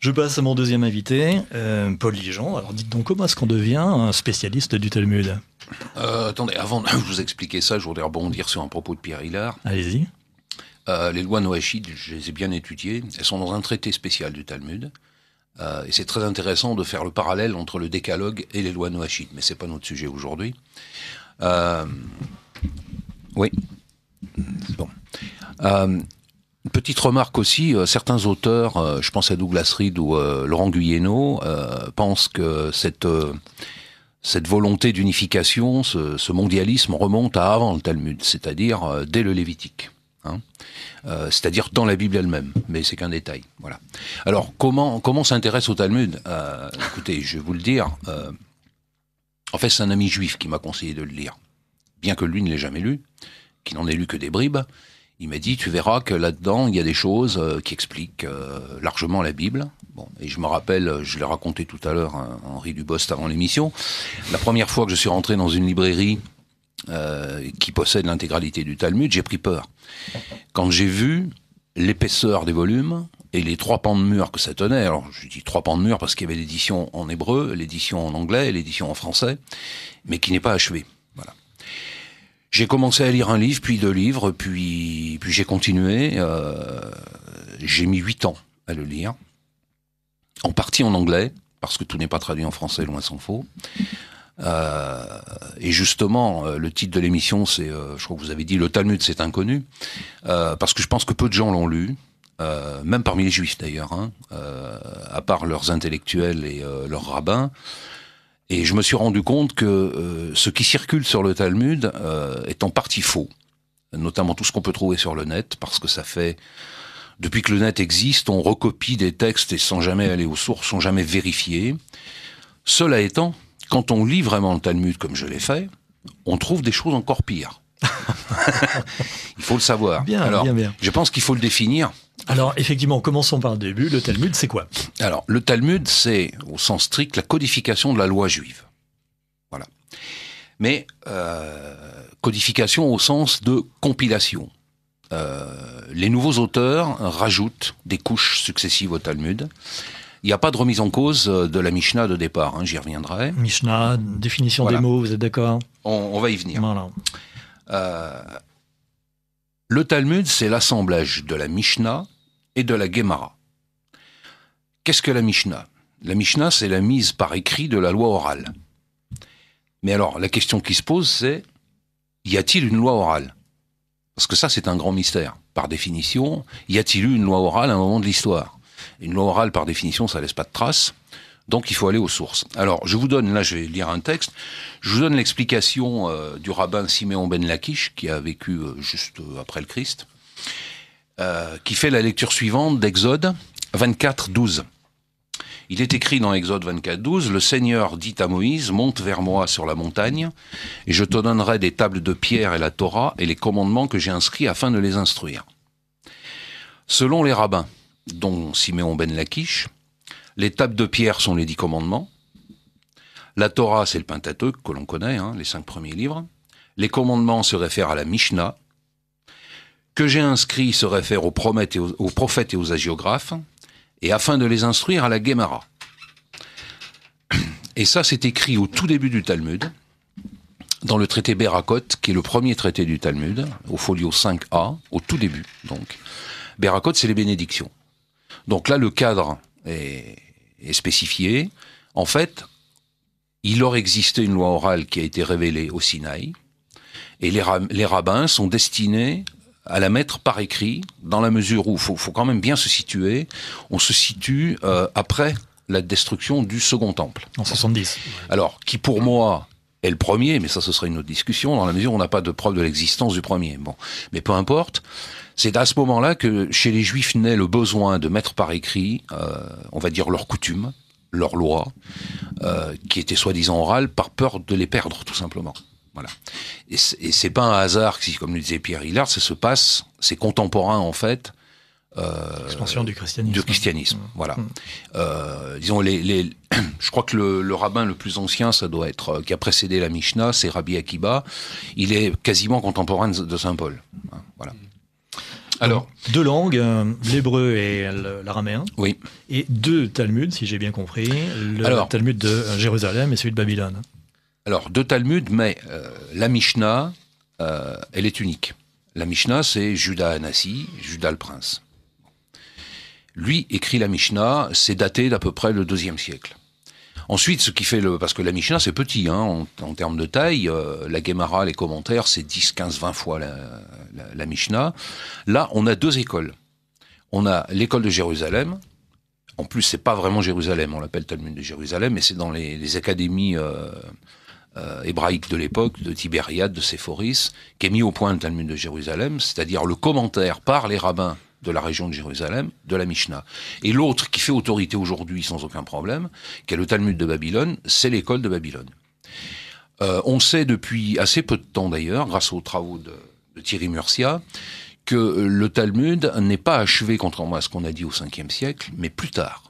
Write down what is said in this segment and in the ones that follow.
Je passe à mon deuxième invité, euh, Paul Dijon. Alors dites donc comment est-ce qu'on devient un spécialiste du Talmud euh, Attendez, avant de vous expliquer ça, je voudrais rebondir sur un propos de Pierre Hillard. Allez-y. Euh, les lois noachides, je les ai bien étudiées. Elles sont dans un traité spécial du Talmud. et c'est très intéressant de faire le parallèle entre le décalogue et les lois noachides. Mais ce n'est pas notre sujet aujourd'hui. oui. Bon. Petite remarque aussi, euh, certains auteurs, euh, je pense à Douglas Reed ou euh, Laurent Guyeno, pensent que cette, cette volonté d'unification, ce, mondialisme remonte à avant le Talmud, c'est-à-dire dès le Lévitique. Hein. c'est-à-dire dans la Bible elle-même, mais c'est qu'un détail. Voilà. Alors comment comment s'intéresse au Talmud Écoutez, je vais vous le dire. en fait, c'est un ami juif qui m'a conseillé de le lire, bien que lui ne l'ait jamais lu, qu'il n'en ait lu que des bribes. Il m'a dit, tu verras que là-dedans, il y a des choses euh, qui expliquent euh, largement la Bible. Bon, et je me rappelle, euh, je l'ai raconté tout à l'heure à hein, Henri Dubost avant l'émission, la première fois que je suis rentré dans une librairie qui possède l'intégralité du Talmud, j'ai pris peur. Quand j'ai vu l'épaisseur des volumes et les trois pans de mur que ça tenait, alors je dis trois pans de mur parce qu'il y avait l'édition en hébreu, l'édition en anglais l'édition en français, mais qui n'est pas achevée j'ai commencé à lire un livre, puis deux livres, puis, puis j'ai continué. Euh, j'ai mis huit ans à le lire, en partie en anglais, parce que tout n'est pas traduit en français, loin s'en faut. Euh, et justement, euh, le titre de l'émission, c'est, je crois que vous avez dit, le Talmud, c'est inconnu, parce que je pense que peu de gens l'ont lu. même parmi les juifs d'ailleurs, hein. à part leurs intellectuels et leurs rabbins, et je me suis rendu compte que euh, ce qui circule sur le Talmud euh, est en partie faux, notamment tout ce qu'on peut trouver sur le net, parce que ça fait... Depuis que le net existe, on recopie des textes et sans jamais aller aux sources, sans jamais vérifier. Cela étant, quand on lit vraiment le Talmud comme je l'ai fait, on trouve des choses encore pires. il faut le savoir. Bien, Alors, Je pense qu'il faut le définir. Alors, effectivement, commençons par le début. Le Talmud, c'est quoi Alors, le Talmud, c'est, au sens strict, la codification de la loi juive. Voilà. Mais euh, codification au sens de compilation. Euh, les nouveaux auteurs rajoutent des couches successives au Talmud. Il n'y a pas de remise en cause euh, de la Mishnah de départ, hein, j'y reviendrai. Mishnah, définition des mots, vous êtes d'accord on, on, va y venir. Voilà. Euh, le Talmud, c'est l'assemblage de la Mishnah et de la Gemara. Qu'est-ce que la Mishnah La Mishnah, c'est la mise par écrit de la loi orale. Mais alors, la question qui se pose, c'est y a-t-il une loi orale Parce que ça, c'est un grand mystère. Par définition, y a-t-il eu une loi orale à un moment de l'histoire Une loi orale, par définition, ça laisse pas de trace. Donc il faut aller aux sources. Alors je vous donne, là je vais lire un texte, je vous donne l'explication euh, du rabbin Siméon Ben Lakish, qui a vécu euh, juste euh, après le Christ, qui fait la lecture suivante d'Exode 24, 12. Il est écrit dans Exode 24, 12, Le Seigneur dit à Moïse, Monte vers moi sur la montagne, et je te donnerai des tables de pierre et la Torah et les commandements que j'ai inscrits afin de les instruire. Selon les rabbins, dont Siméon Ben Lakish, les tables de pierre sont les dix commandements. La Torah, c'est le Pentateuque que l'on connaît, hein, les cinq premiers livres. Les commandements se réfèrent à la Mishnah. Que j'ai inscrit se réfère aux, aux, prophètes et aux agiographes. Et afin de les instruire, à la Gemara. Et ça, c'est écrit au tout début du Talmud, dans le traité Berakot, qui est le premier traité du Talmud, au folio 5a, au tout début. Donc, Berakot, c'est les bénédictions. Donc là, le cadre est est spécifié. En fait, il aurait existé une loi orale qui a été révélée au Sinaï, et les, rabbins sont destinés à la mettre par écrit, dans la mesure où, il faut, quand même bien se situer, on se situe euh, après la destruction du second temple. En 70. Alors, qui pour moi est le premier, mais ça ce serait une autre discussion, dans la mesure où on n'a pas de preuve de l'existence du premier. Bon, mais peu importe. C'est à ce moment-là que chez les Juifs naît le besoin de mettre par écrit, euh, on va dire, leurs coutumes, leurs lois, euh, qui étaient soi-disant orales, par peur de les perdre, tout simplement. Voilà. Et c'est pas un hasard si, comme le disait Pierre Hillard, ça se passe, c'est contemporain en fait. Euh, Expansion du christianisme. Du christianisme, mmh. voilà. Mmh. Euh, disons, les, les je crois que le, le, rabbin le plus ancien, ça doit être, euh, qui a précédé la Mishnah, c'est Rabbi Akiba. Il est quasiment contemporain de Saint Paul. Hein, voilà. Alors, deux langues, euh, l'hébreu et l'araméen. Oui. Et deux Talmuds, si j'ai bien compris, le Talmud de euh, Jérusalem et celui de Babylone. Alors, deux Talmuds, mais euh, la Mishnah, elle est unique. La Mishnah, c'est Judas Anassi, Judas le prince. Lui écrit la Mishnah, c'est daté d'à peu près le deuxième siècle. Ensuite, ce qui fait le. Parce que la Mishnah, c'est petit, hein, en, termes de taille. Euh, la Gemara, les commentaires, c'est 10, 15, 20 fois la, Mishnah. Là, on a deux écoles. On a l'école de Jérusalem. En plus, c'est pas vraiment Jérusalem, on l'appelle Talmud de Jérusalem, mais c'est dans les, académies euh, euh, hébraïques de l'époque, de Tibériade, de Séphoris, qui est mis au point le Talmud de Jérusalem, c'est-à-dire le commentaire par les rabbins de la région de Jérusalem, de la Mishnah. Et l'autre qui fait autorité aujourd'hui sans aucun problème, qui est le Talmud de Babylone, c'est l'école de Babylone. Euh, on sait depuis assez peu de temps d'ailleurs, grâce aux travaux de, Thierry Murcia, que le Talmud n'est pas achevé, contrairement à ce qu'on a dit au 5e siècle, mais plus tard.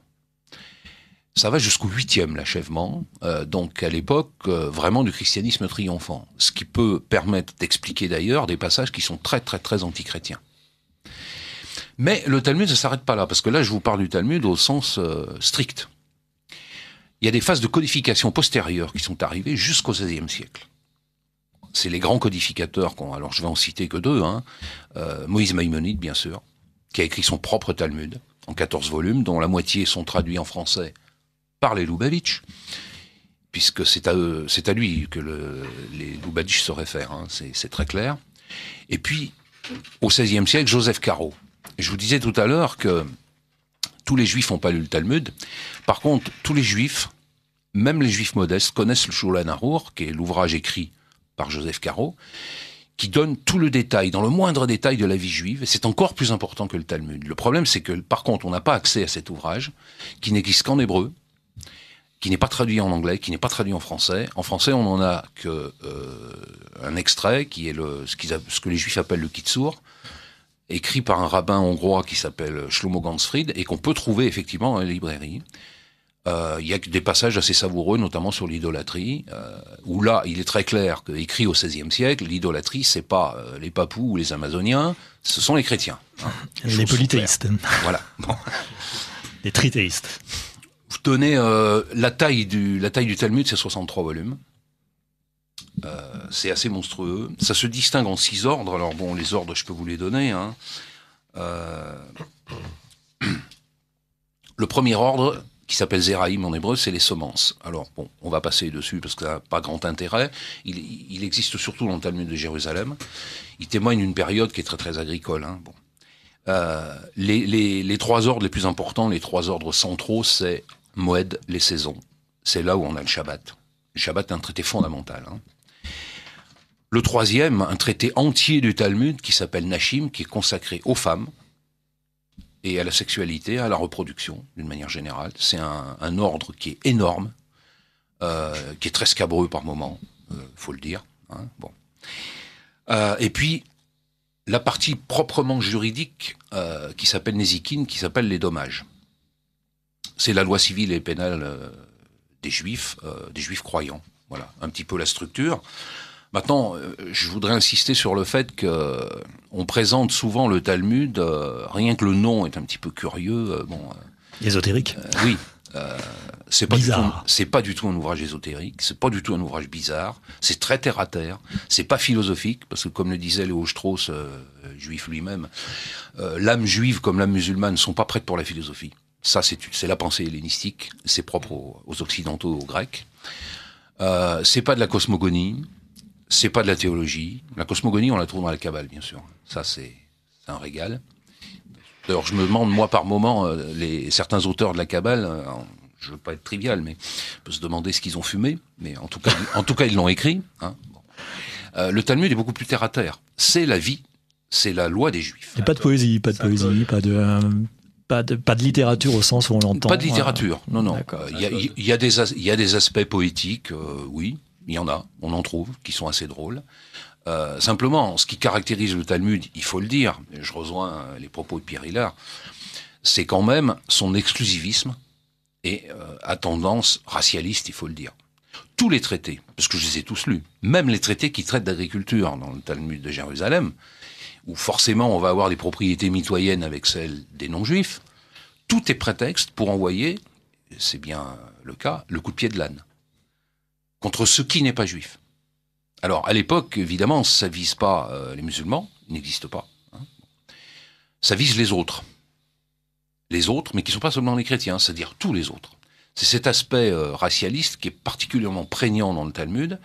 Ça va jusqu'au 8e, l'achèvement, euh, donc à l'époque euh, vraiment du christianisme triomphant, ce qui peut permettre d'expliquer d'ailleurs des passages qui sont très très très antichrétiens. Mais le Talmud ne s'arrête pas là, parce que là, je vous parle du Talmud au sens euh, strict. Il y a des phases de codification postérieures qui sont arrivées jusqu'au XVIe siècle. C'est les grands codificateurs, alors je vais en citer que deux, hein. euh, Moïse Maïmonide, bien sûr, qui a écrit son propre Talmud, en 14 volumes, dont la moitié sont traduits en français par les Lubavitch, puisque c'est à, c'est à lui que les Lubavitch se réfèrent, hein, c'est, c'est très clair. Et puis, au XVIe siècle, Joseph Caro, je vous disais tout à l'heure que tous les juifs n'ont pas lu le Talmud. Par contre, tous les juifs, même les juifs modestes, connaissent le Shulchan Arour, qui est l'ouvrage écrit par Joseph Caro, qui donne tout le détail, dans le moindre détail de la vie juive. C'est encore plus important que le Talmud. Le problème, c'est que, par contre, on n'a pas accès à cet ouvrage, qui n'existe qu'en hébreu, qui n'est pas traduit en anglais, qui n'est pas traduit en français. En français, on n'en a qu'un euh, extrait, qui est ce, que les juifs appellent le Kitsour, écrit par un rabbin hongrois qui s'appelle Shlomo Gansfried et qu'on peut trouver effectivement en librairie. Euh, il y a des passages assez savoureux, notamment sur l'idolâtrie, euh, où là, il est très clair qu'écrit au XVIe siècle, l'idolâtrie, c'est pas euh, les Papous ou les Amazoniens, ce sont les chrétiens. Hein. les, polythéistes. Voilà. Bon. Les trithéistes. Vous tenez la taille du la taille du Talmud, c'est 63 volumes. Euh, c'est assez monstrueux. Ça se distingue en six ordres. Alors bon, les ordres, je peux vous les donner. Hein. Euh, le premier ordre, qui s'appelle Zéraïm en hébreu, c'est les semences. Alors, bon, on va passer dessus parce que ça n'a pas grand intérêt. Il, existe surtout dans le Talmud de Jérusalem. Il témoigne d'une période qui est très très agricole. Hein. Euh, les, trois ordres les plus importants, les trois ordres centraux, c'est Moed, les saisons. C'est là où on a le Shabbat. Le Shabbat est un traité fondamental. Hein. Le troisième, un traité entier du Talmud qui s'appelle Nashim, qui est consacré aux femmes et à la sexualité, à la reproduction, d'une manière générale. C'est un, ordre qui est énorme, euh, qui est très scabreux par moment, il euh, faut le dire. Hein, bon. Euh, et puis, la partie proprement juridique qui s'appelle Nézikin, qui s'appelle les dommages. C'est la loi civile et pénale des juifs, des juifs croyants. Voilà, un petit peu la structure. Maintenant, euh, je voudrais insister sur le fait que euh, on présente souvent le Talmud, euh, rien que le nom est un petit peu curieux. bon, Ésotérique Oui. c'est pas, c'est pas du tout un ouvrage ésotérique, c'est pas du tout un ouvrage bizarre, c'est très terre à terre, c'est pas philosophique, parce que comme le disait Léo Strauss, juif lui-même, l'âme juive comme l'âme musulmane ne sont pas prêtes pour la philosophie. Ça, c'est la pensée hellénistique, c'est propre aux, aux, Occidentaux, aux Grecs. c'est pas de la cosmogonie, c'est pas de la théologie. La cosmogonie, on la trouve dans la cabale bien sûr. Ça, c'est un régal. D'ailleurs, je me demande, moi, par moment, euh, les, certains auteurs de la cabale euh, je veux pas être trivial, mais on peut se demander ce qu'ils ont fumé. Mais en tout cas, en tout cas ils l'ont écrit. Hein. Euh, le Talmud est beaucoup plus terre à terre. C'est la vie, c'est la loi des Juifs. Et pas de poésie, pas de poésie, pas de. Pas de, pas de, littérature au sens où on l'entend. Pas de littérature, non, non. Il euh, y, il y, a des aspects poétiques, oui, il y en a, on en trouve, qui sont assez drôles. Euh, simplement, ce qui caractérise le Talmud, il faut le dire, je rejoins les propos de Pierre Hiller, c'est quand même son exclusivisme et euh, à tendance racialiste, il faut le dire. Tous les traités, parce que je les ai tous lus, même les traités qui traitent d'agriculture dans le Talmud de Jérusalem, où forcément on va avoir des propriétés mitoyennes avec celles des non-juifs, tout est prétexte pour envoyer, c'est bien le cas, le coup de pied de l'âne contre ce qui n'est pas juif. Alors, à l'époque, évidemment, ça vise pas euh, les musulmans, ils n'existent pas. Hein. Ça vise les autres. Les autres, mais qui ne sont pas seulement les chrétiens, c'est-à-dire tous les autres. C'est cet aspect euh, racialiste qui est particulièrement prégnant dans le Talmud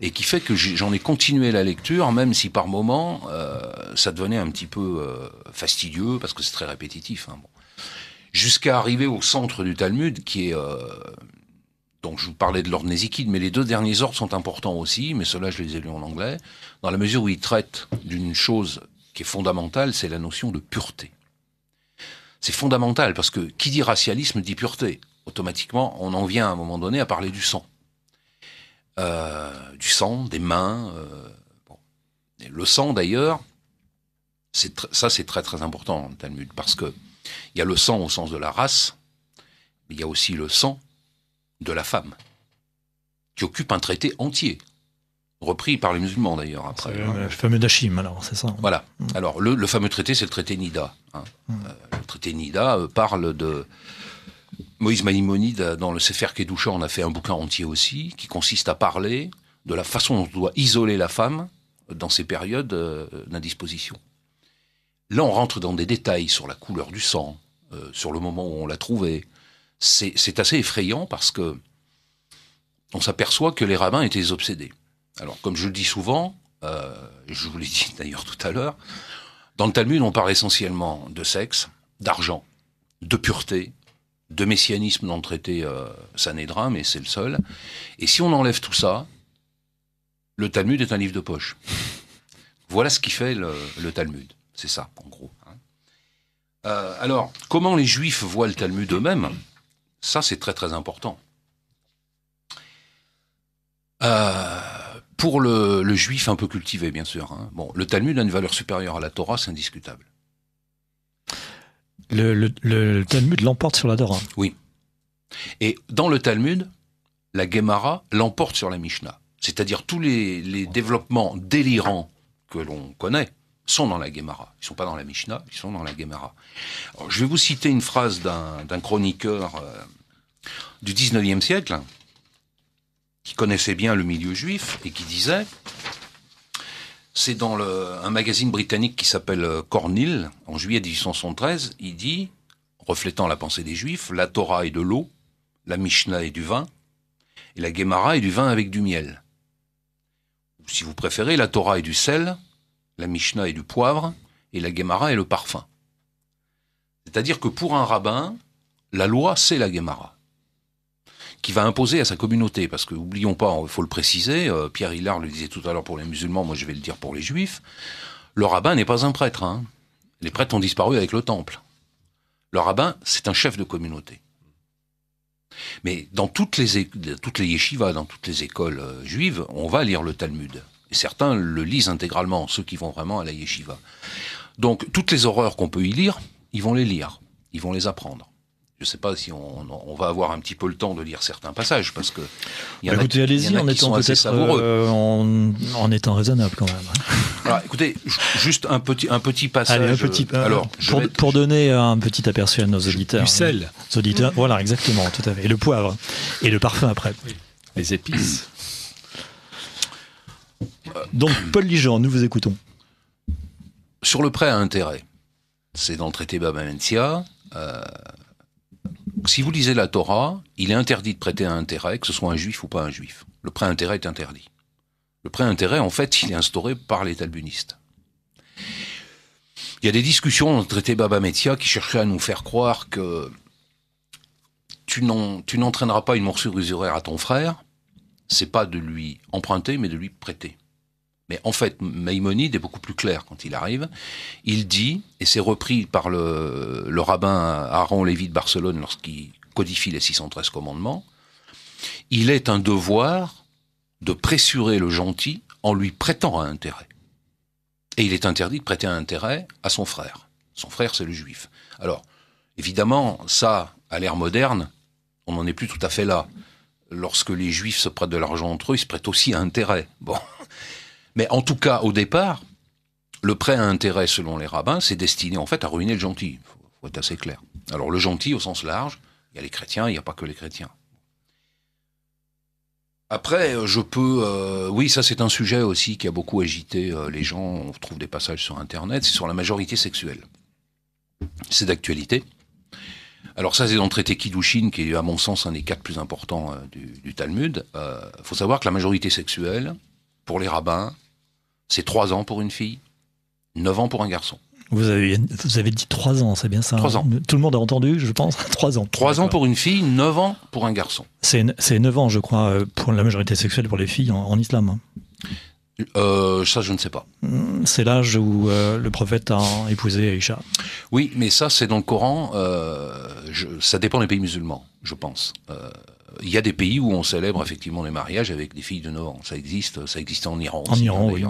et qui fait que j'en ai continué la lecture, même si par moments euh, ça devenait un petit peu fastidieux parce que c'est très répétitif. Hein, bon. Jusqu'à arriver au centre du Talmud qui est donc je vous parlais de l'ordre Nézikide, mais les deux derniers ordres sont importants aussi, mais cela je les ai lus en anglais, dans la mesure où ils traitent d'une chose qui est fondamentale, c'est la notion de pureté. C'est fondamental, parce que qui dit racialisme dit pureté. Automatiquement, on en vient à un moment donné à parler du sang. Euh, du sang, des mains. Euh, le sang, d'ailleurs, ça c'est très très important Talmud, parce que il y a le sang au sens de la race, mais il y a aussi le sang de la femme, qui occupe un traité entier, repris par les musulmans d'ailleurs après. Hein. Le fameux Dachim, alors, c'est ça. Hein. Voilà. Mm. Alors, le, fameux traité, c'est le traité Nida. Hein. Mm. Euh, le traité Nida euh, parle de. Moïse Maïmonide, dans le Sefer Kedusha, on a fait un bouquin entier aussi, qui consiste à parler de la façon dont on doit isoler la femme dans ces périodes euh, d'indisposition. Là, on rentre dans des détails sur la couleur du sang, sur le moment où on l'a trouvée, c'est assez effrayant parce que on s'aperçoit que les rabbins étaient obsédés. Alors, comme je le dis souvent, euh, je vous l'ai dit d'ailleurs tout à l'heure, dans le Talmud, on parle essentiellement de sexe, d'argent, de pureté, de messianisme dans le traité euh, Sanhedrin, mais c'est le seul. Et si on enlève tout ça, le Talmud est un livre de poche. voilà ce qui fait le, Talmud. C'est ça, en gros. Hein. Euh, alors, comment les Juifs voient le Talmud eux-mêmes ça, c'est très très important. Euh, pour le, juif un peu cultivé, bien sûr. Hein. Bon, le Talmud a une valeur supérieure à la Torah, c'est indiscutable. Le, Talmud l'emporte sur la Torah. Oui. Et dans le Talmud, la Gemara l'emporte sur la Mishnah. C'est-à-dire tous les, développements délirants que l'on connaît sont dans la Gemara. Ils ne sont pas dans la Mishnah, ils sont dans la Gemara. je vais vous citer une phrase d'un chroniqueur. Euh, du 19e siècle, hein, qui connaissait bien le milieu juif et qui disait, c'est dans un magazine britannique qui s'appelle euh, Cornille, en juillet 1873, il dit, reflétant la pensée des juifs, la Torah est de l'eau, la Mishnah est du vin, et la Gemara est du vin avec du miel. si vous préférez, la Torah est du sel, la Mishnah est du poivre, et la Gemara est le parfum. C'est-à-dire que pour un rabbin, la loi, c'est la Gemara qui va imposer à sa communauté. Parce que, oublions pas, il faut le préciser, euh, Pierre Hillard le disait tout à l'heure pour les musulmans, moi je vais le dire pour les juifs, le rabbin n'est pas un prêtre. Hein. Les prêtres ont disparu avec le temple. Le rabbin, c'est un chef de communauté. Mais dans toutes les, toutes les yeshivas, dans toutes les écoles euh, juives, on va lire le Talmud. Et certains le lisent intégralement, ceux qui vont vraiment à la yeshiva. Donc toutes les horreurs qu'on peut y lire, ils vont les lire, ils vont les apprendre je ne sais pas si on, va avoir un petit peu le temps de lire certains passages parce que y écoutez, allez-y en, étant peut-être en, étant raisonnable quand même. écoutez, juste un petit un petit passage. un petit, euh, alors, pour, pour, donner un petit aperçu à nos auditeurs. Du sel. voilà, exactement, tout à fait. Et le poivre et le parfum après. Les épices. Euh, donc, Paul Ligeant, nous vous écoutons. Sur le prêt à intérêt, c'est dans le traité Babamentia. Euh, donc si vous lisez la Torah, il est interdit de prêter un intérêt, que ce soit un juif ou pas un juif. Le prêt intérêt est interdit. Le prêt intérêt, en fait, il est instauré par les talbunistes. Il y a des discussions dans le traité Baba qui cherchaient à nous faire croire que tu n'entraîneras pas une morsure usuraire à ton frère, c'est pas de lui emprunter, mais de lui prêter. Mais en fait, Maïmonide est beaucoup plus clair quand il arrive. Il dit, et c'est repris par le, rabbin Aaron Lévy de Barcelone lorsqu'il codifie les 613 commandements, il est un devoir de pressurer le gentil en lui prêtant un intérêt. Et il est interdit de prêter un intérêt à son frère. Son frère, c'est le juif. Alors, évidemment, ça, à l'ère moderne, on n'en est plus tout à fait là. Lorsque les juifs se prêtent de l'argent entre eux, ils se prêtent aussi à intérêt. Bon. Mais en tout cas, au départ, le prêt à intérêt, selon les rabbins, c'est destiné en fait à ruiner le gentil. Il faut, être assez clair. Alors le gentil, au sens large, il y a les chrétiens, il n'y a pas que les chrétiens. Après, euh, je peux... Euh, oui, ça c'est un sujet aussi qui a beaucoup agité euh, les gens. On trouve des passages sur Internet. C'est sur la majorité sexuelle. C'est d'actualité. Alors ça, c'est dans le traité Kiddushin, qui est à mon sens un des quatre plus importants du, Talmud. Il faut savoir que la majorité sexuelle, pour les rabbins, c'est trois ans pour une fille, neuf ans pour un garçon. Vous avez, vous avez dit trois ans, c'est bien ça hein ans. Tout le monde a entendu, je pense, trois ans. Trois ans pour une fille, 9 ans pour un garçon. C'est 9 ans, je crois, euh, pour la majorité sexuelle pour les filles en, islam. Euh, ça, je ne sais pas. Hmm, c'est l'âge où euh, le prophète a épousé Aïcha. Oui, mais ça, c'est dans le Coran. ça dépend des pays musulmans, je pense il y a des pays où on célèbre effectivement les mariages avec des filles de Nord. Ça existe, ça existe en Iran. En Iran, oui.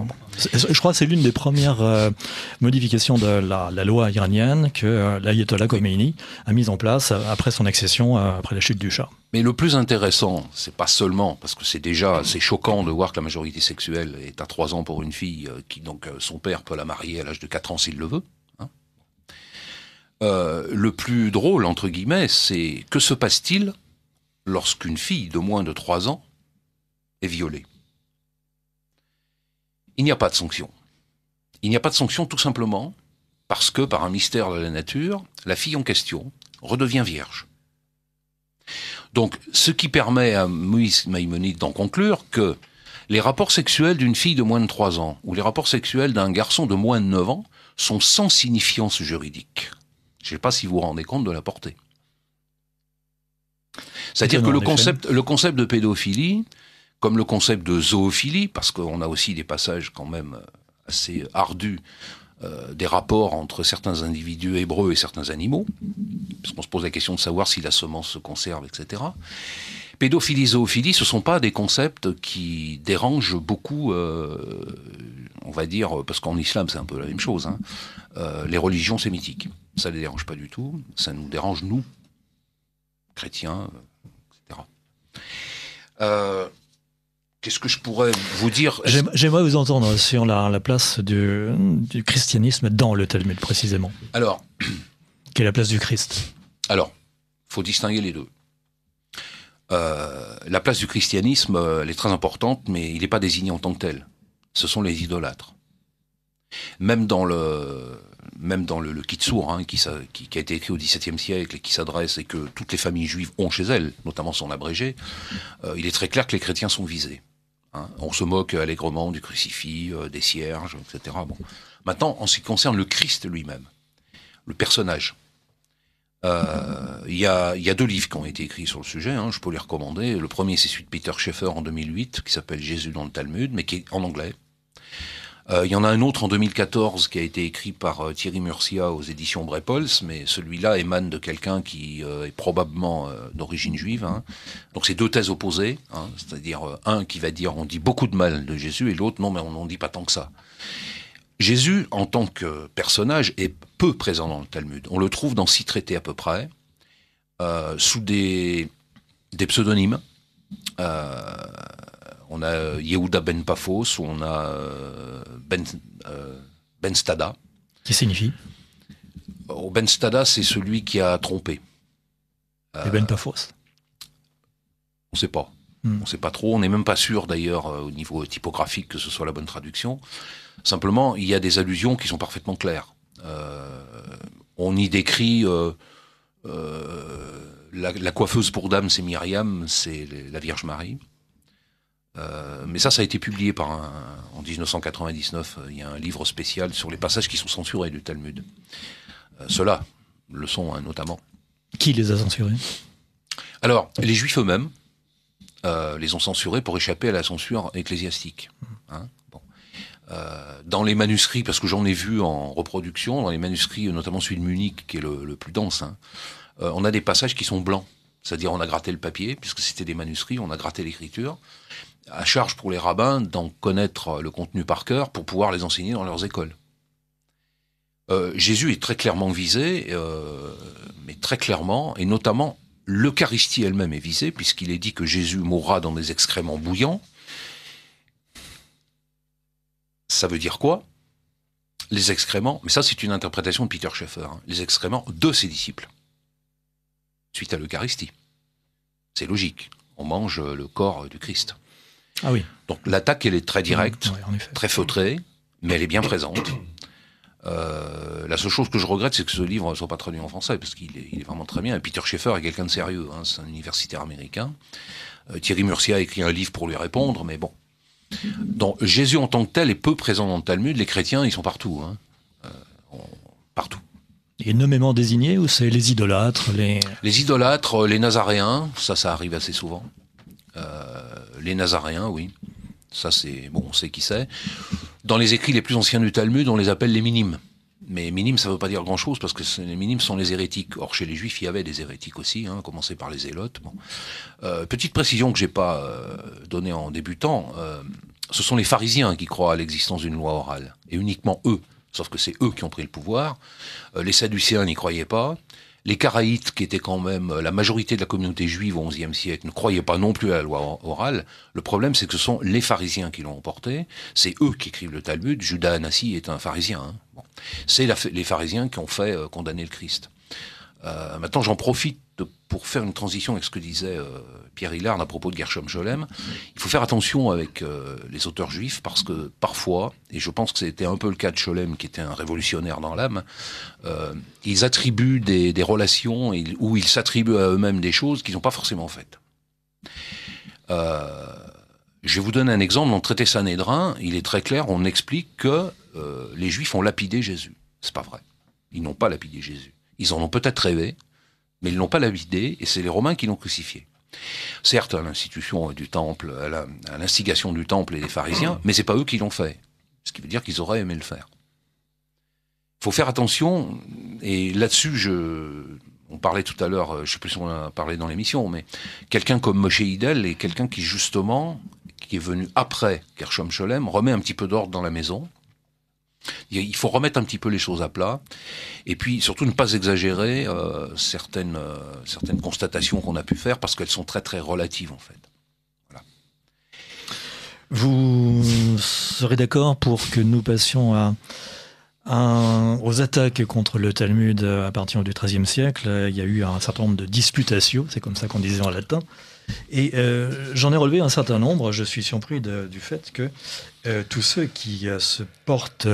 Je crois que c'est l'une des premières euh, modifications de la, loi iranienne que euh, l'ayatollah Khomeini a mise en place euh, après son accession, après la chute du Shah. Mais le plus intéressant, c'est pas seulement, parce que c'est déjà assez choquant de voir que la majorité sexuelle est à 3 ans pour une fille, qui donc son père peut la marier à l'âge de 4 ans s'il le veut. Hein. le plus drôle, entre guillemets, c'est que se passe-t-il lorsqu'une fille de moins de 3 ans est violée. Il n'y a pas de sanction. Il n'y a pas de sanction tout simplement parce que par un mystère de la nature, la fille en question redevient vierge. Donc, ce qui permet à Moïse Maïmonide d'en conclure que les rapports sexuels d'une fille de moins de 3 ans ou les rapports sexuels d'un garçon de moins de 9 ans sont sans signifiance juridique. Je ne sais pas si vous vous rendez compte de la portée. C'est-à-dire que le concept, le concept de pédophilie, comme le concept de zoophilie, parce qu'on a aussi des passages quand même euh, assez ardus euh, des rapports entre certains individus hébreux et certains animaux, parce qu'on se pose la question de savoir si la semence se conserve, etc. Pédophilie, zoophilie, ce ne sont pas des concepts qui dérangent beaucoup, euh, on va dire, parce qu'en islam c'est un peu la même chose, hein. les religions sémitiques. Ça ne les dérange pas du tout, ça nous dérange nous chrétiens, etc. Euh, qu'est-ce que je pourrais vous dire J'aimerais vous entendre sur la, place du, christianisme dans le Talmud, précisément. Alors Quelle est la place du Christ Alors, il faut distinguer les deux. Euh, la place du christianisme, elle est très importante, mais il n'est pas désigné en tant que tel. Ce sont les idolâtres. Même dans le, même dans le, hein, qui, a été écrit au XVIIe siècle et qui s'adresse et que toutes les familles juives ont chez elles, notamment son abrégé, euh, il est très clair que les chrétiens sont visés. Hein. On se moque allègrement du crucifix, euh, des cierges, etc. Bon. Maintenant, en ce qui concerne le Christ lui-même, le personnage, euh, il y, a, deux livres qui ont été écrits sur le sujet, hein, je peux les recommander. Le premier, c'est celui de Peter Schaeffer en 2008, qui s'appelle Jésus dans le Talmud, mais qui est en anglais. Euh, il y en a un autre en 2014 qui a été écrit par euh, Thierry Murcia aux éditions Brepols, mais celui-là émane de quelqu'un qui euh, est probablement d'origine juive. Hein. Donc c'est deux thèses opposées, hein, c'est-à-dire un qui va dire on dit beaucoup de mal de Jésus et l'autre non mais on n'en dit pas tant que ça. Jésus, en tant que personnage, est peu présent dans le Talmud. On le trouve dans six traités à peu près, sous des, pseudonymes on a euh, Yehuda Ben Paphos, on a euh, ben, euh, ben, Stada. Qui signifie oh, Ben Stada, c'est celui qui a trompé. Et Ben Paphos On ne sait pas. Hmm. On ne sait pas trop, on n'est même pas sûr d'ailleurs au niveau typographique que ce soit la bonne traduction. Simplement, il y a des allusions qui sont parfaitement claires. on y décrit la, la, coiffeuse pour dame, c'est Myriam, c'est la Vierge Marie. Euh, mais ça, ça a été publié par en 1999. Euh, il y a un livre spécial sur les passages qui sont censurés du Talmud. Euh, ceux-là, le sont hein, notamment. Qui les a censurés Alors, les Juifs eux-mêmes les ont censurés pour échapper à la censure ecclésiastique. Hein, dans les manuscrits, parce que j'en ai vu en reproduction, dans les manuscrits, notamment celui de Munich, qui est le, plus dense, hein, on a des passages qui sont blancs. C'est-à-dire on a gratté le papier, puisque c'était des manuscrits, on a gratté l'écriture à charge pour les rabbins d'en connaître euh, le contenu par cœur pour pouvoir les enseigner dans leurs écoles. Euh, Jésus est très clairement visé, euh, mais très clairement, et notamment l'Eucharistie elle-même est visée, puisqu'il est dit que Jésus mourra dans des excréments bouillants. Ça veut dire quoi Les excréments, mais ça c'est une interprétation de Peter Schaeffer, hein. les excréments de ses disciples, suite à l'Eucharistie. C'est logique, on mange le corps du Christ. Ah oui. Donc l'attaque, elle est très mmh, directe, très feutrée, mais elle est bien présente. Euh, la seule chose que je regrette, c'est que ce livre ne soit pas traduit en français, parce qu'il est, vraiment très bien. Peter Schaeffer est quelqu'un de sérieux, hein, c'est un universitaire américain. Euh, Thierry Murcia a écrit un livre pour lui répondre, mais bon. Donc Jésus en tant que tel est peu présent dans le Talmud, les chrétiens, ils sont partout. Hein. Euh, partout. Et nommément désignés, ou c'est les idolâtres les... les idolâtres, les nazaréens, ça, ça arrive assez souvent. Euh, les Nazaréens, oui. Ça, c'est. Bon, on sait qui c'est. Dans les écrits les plus anciens du Talmud, on les appelle les minimes. Mais minimes, ça ne veut pas dire grand-chose, parce que les minimes sont les hérétiques. Or, chez les juifs, il y avait des hérétiques aussi, hein, commencer par les zélotes. Euh, petite précision que je n'ai pas euh, donnée en débutant, ce sont les pharisiens qui croient à l'existence d'une loi orale, et uniquement eux, sauf que c'est eux qui ont pris le pouvoir. les sadducéens n'y croyaient pas, les Karaïtes, qui étaient quand même euh, la majorité de la communauté juive au XIe siècle, ne croyaient pas non plus à la loi orale. Le problème, c'est que ce sont les pharisiens qui l'ont emporté. C'est eux qui écrivent le Talmud. Judas Anassi est un pharisien. Hein. C'est les pharisiens qui ont fait euh, condamner le Christ. Euh, maintenant, j'en profite pour faire une transition avec ce que disait euh, Pierre Hillard à propos de Gershom Scholem, il faut faire attention avec euh, les auteurs juifs parce que parfois, et je pense que c'était un peu le cas de Scholem qui était un révolutionnaire dans l'âme, euh, ils attribuent des, relations ou ils s'attribuent à eux-mêmes des choses qu'ils n'ont pas forcément faites. je vais vous donner un exemple. Dans le traité Sanhédrin, il est très clair, on explique que les Juifs ont lapidé Jésus. C'est pas vrai. Ils n'ont pas lapidé Jésus. Ils en ont peut-être rêvé, mais ils n'ont pas lapidé, et c'est les Romains qui l'ont crucifié. Certes, à l'institution du temple, à l'instigation du temple et des pharisiens, mais c'est pas eux qui l'ont fait. Ce qui veut dire qu'ils auraient aimé le faire. Il faut faire attention, et là-dessus, je, on parlait tout à l'heure, je ne sais plus si on a parlé dans l'émission, mais quelqu'un comme Moshe Hidel est quelqu'un qui, justement, qui est venu après Kershom Sholem, remet un petit peu d'ordre dans la maison, il faut remettre un petit peu les choses à plat, et puis surtout ne pas exagérer euh, certaines, euh, certaines constatations qu'on a pu faire, parce qu'elles sont très très relatives en fait. Vous serez d'accord pour que nous passions à un aux attaques contre le Talmud à partir du XIIIe siècle, euh, il y a eu un certain nombre de disputations, c'est comme ça qu'on disait en latin. Et euh, j'en ai relevé un certain nombre. Je suis surpris du fait que euh, tous ceux qui se portent,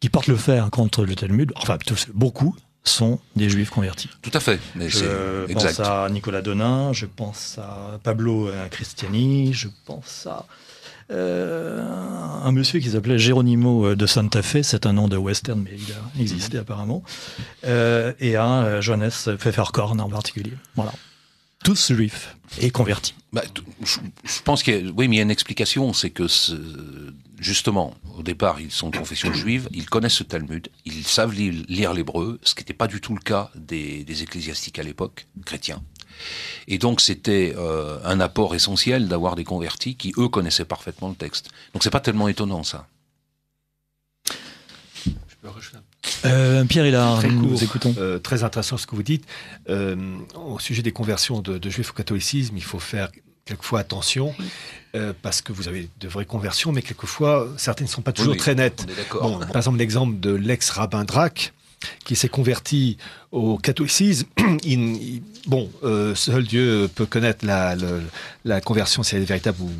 qui portent le fer contre le Talmud, enfin tous, beaucoup, sont des juifs convertis. Tout à fait. Mais je pense à Nicolas Donin, je pense à Pablo Christiani, je pense à euh, un monsieur qui s'appelait Geronimo euh, de Santa Fe, c'est un nom de western, mais il a existé apparemment, euh, et un Johannes Pfefferkorn en particulier. Voilà tous juifs et convertis. Bah, je, pense que oui, mais il y a une explication, c'est que justement, au départ, ils sont de confession juive, ils connaissent le Talmud, ils savent lire, l'hébreu, ce qui n'était pas du tout le cas des ecclésiastiques à l'époque, chrétiens. Et donc c'était euh, un apport essentiel d'avoir des convertis qui, eux, connaissaient parfaitement le texte. Donc c'est pas tellement étonnant ça. Euh, Pierre il a écoutons. Euh, très intéressant ce que vous dites. au sujet des conversions de, juifs au catholicisme, il faut faire quelquefois attention, parce que vous avez de vraies conversions, mais quelquefois, certaines ne sont pas toujours très nettes. par exemple, l'exemple de l'ex-rabbin Drac, qui s'est converti au catholicisme, bon, euh, seul Dieu peut connaître la, conversion, si elle est véritable ou,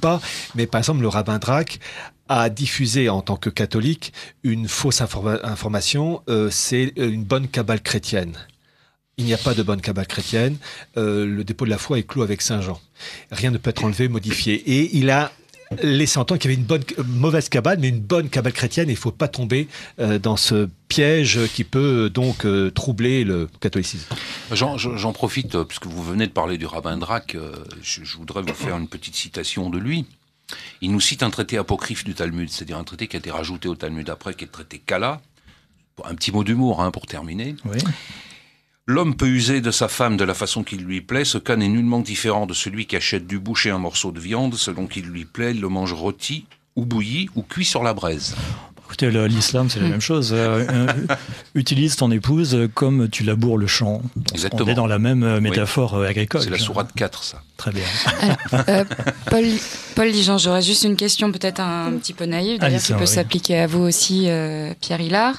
pas, mais par exemple, le rabbin Drac a diffusé en tant que catholique une fausse information, euh, c'est euh, une bonne cabale chrétienne. Il n'y a pas de bonne cabale chrétienne. le dépôt de la foi est clos avec Saint Jean. Rien ne peut être enlevé, modifié. Et il a Laisser entendre qu'il y avait une euh, mauvaise cabale, mais une bonne cabale chrétienne. Il ne faut pas tomber euh, dans ce piège qui peut euh, donc troubler le catholicisme. J'en profite, puisque vous venez de parler du rabbin Drac, je, voudrais vous faire une petite citation de lui. Il nous cite un traité apocryphe du Talmud, c'est-à-dire un traité qui a été rajouté au Talmud après, qui est le traité Kala. Un petit mot d'humour hein, pour terminer. Oui. L'homme peut user de sa femme de la façon qu'il lui plaît, ce cas n'est nullement différent de celui qui achète du boucher un morceau de viande, selon qu'il lui plaît, le mange rôti, ou bouilli, ou cuit sur la braise. Bah, écoutez, l'islam, c'est la même chose. Euh, euh, utilise ton épouse comme tu laboures le champ. Exactement. On est dans la même euh, métaphore agricole. C'est la sourate 4, ça. Très bien. Paul, Paul Dijon, j'aurais juste une question peut-être un, petit peu naïve, d'ailleurs, qui peut s'appliquer à vous aussi, Pierre Hillard.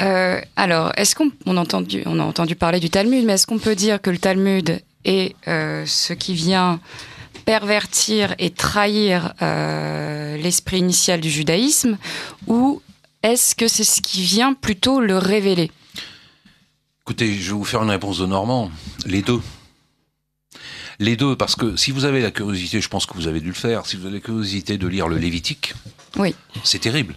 Euh, alors, est-ce qu'on on a, entendu, on a entendu parler du Talmud, mais est-ce qu'on peut dire que le Talmud est euh, ce qui vient pervertir et trahir euh, l'esprit initial du judaïsme, ou est-ce que c'est ce qui vient plutôt le révéler Écoutez, je vais vous faire une réponse de Normand. Les deux. Les deux, parce que si vous avez la curiosité, je pense que vous avez dû le faire, si vous avez la curiosité de lire le Lévitique, oui. c'est terrible.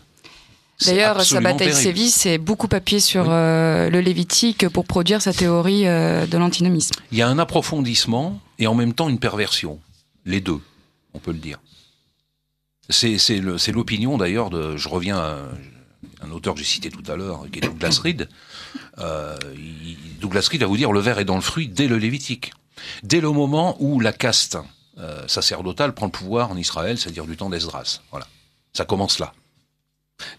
D'ailleurs, sa bataille Séville c'est beaucoup papier sur euh, le Lévitique pour produire sa théorie euh, de l'antinomisme. Il y a un approfondissement et en même temps une perversion. Les deux, on peut le dire. C'est l'opinion d'ailleurs de. Je reviens à un auteur que j'ai cité tout à l'heure, qui est Douglas Reed. Euh, Douglas Reed va vous dire le verre est dans le fruit dès le Lévitique. Dès le moment où la caste sacerdotale prend le pouvoir en Israël, c'est-à-dire du temps d'Esdras. Voilà. Ça commence là.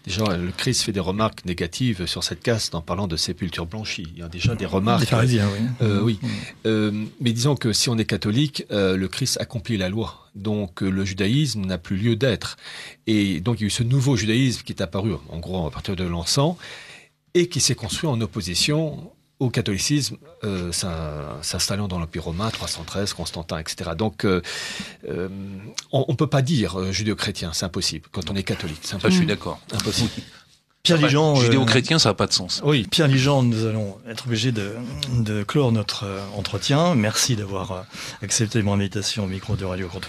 Déjà, le Christ fait des remarques négatives sur cette caste en parlant de sépulture blanchie. Il y a déjà des remarques. oui. Euh, euh, euh, mais disons que si on est catholique, le Christ accomplit la loi. Donc le judaïsme n'a plus lieu d'être. Et donc il y a eu ce nouveau judaïsme qui est apparu, en gros, à partir de l'encens, et qui s'est construit en opposition au catholicisme, euh, s'installant dans l'Empire romain, 313, Constantin, etc. Donc, euh, euh, on ne peut pas dire judéo-chrétien, c'est impossible, quand on est catholique. je suis d'accord. Impossible. Pierre Judéo-chrétien, ça n'a pas de sens. Oui, Pierre Ligeon, nous allons être obligés de, clore notre entretien. Merci d'avoir accepté mon invitation au micro de Radio contre